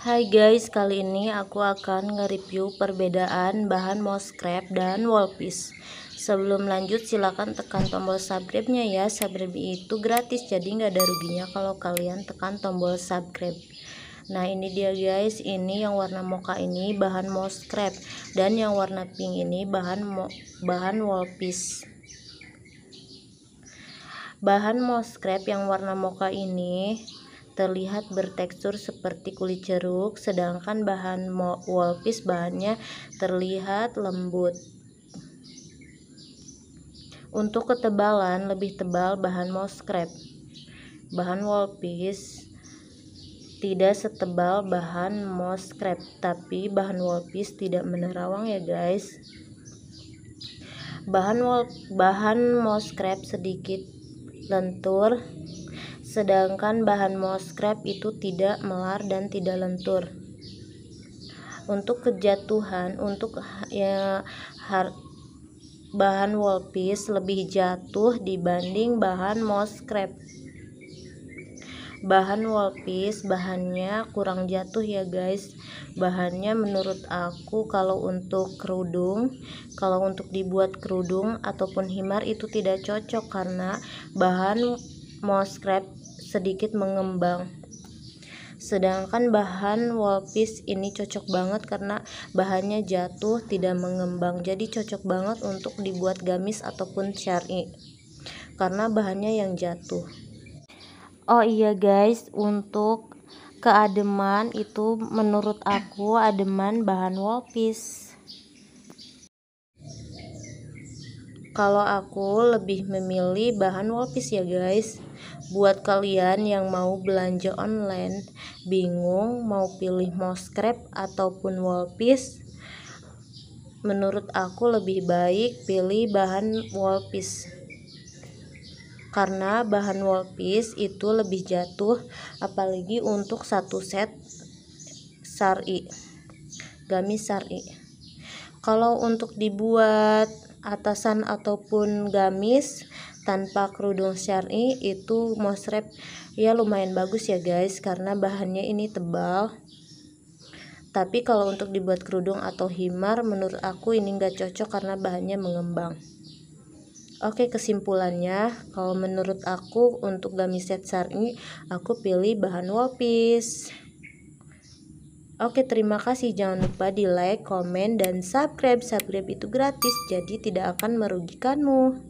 Hai guys, kali ini aku akan nge-review perbedaan bahan moss scrap dan wall piece. Sebelum lanjut silahkan tekan tombol subscribe-nya ya. Subscribe itu gratis jadi nggak ada ruginya kalau kalian tekan tombol subscribe. Nah ini dia guys, ini yang warna mocha ini bahan moss scrap dan yang warna pink ini bahan bahan piece. Bahan moss mosscrap yang warna mocha ini terlihat bertekstur seperti kulit jeruk, sedangkan bahan piece bahannya terlihat lembut. Untuk ketebalan lebih tebal bahan moss mosscrap. Bahan piece tidak setebal bahan moss mosscrap, tapi bahan piece tidak menerawang ya guys. Bahan wall, bahan moss mosscrap sedikit lentur sedangkan bahan moss mouse itu tidak melar dan tidak lentur untuk kejatuhan untuk ya har, bahan piece lebih jatuh dibanding bahan moss mouse bahan wallpiece bahannya kurang jatuh ya guys bahannya menurut aku kalau untuk kerudung kalau untuk dibuat kerudung ataupun himar itu tidak cocok karena bahan moskrep sedikit mengembang sedangkan bahan wallpiece ini cocok banget karena bahannya jatuh tidak mengembang jadi cocok banget untuk dibuat gamis ataupun syari karena bahannya yang jatuh oh iya guys untuk keademan itu menurut aku ademan bahan wallpiece kalau aku lebih memilih bahan wallpiece ya guys buat kalian yang mau belanja online bingung mau pilih mouse scrap ataupun wallpiece menurut aku lebih baik pilih bahan piece karena bahan piece itu lebih jatuh apalagi untuk satu set sari gamis sari kalau untuk dibuat atasan ataupun gamis tanpa kerudung syari itu mosrep ya lumayan bagus ya guys karena bahannya ini tebal tapi kalau untuk dibuat kerudung atau himar menurut aku ini nggak cocok karena bahannya mengembang Oke kesimpulannya kalau menurut aku untuk gamis set sari aku pilih bahan wapis. Oke terima kasih jangan lupa di like, komen, dan subscribe. Subscribe itu gratis jadi tidak akan merugikanmu.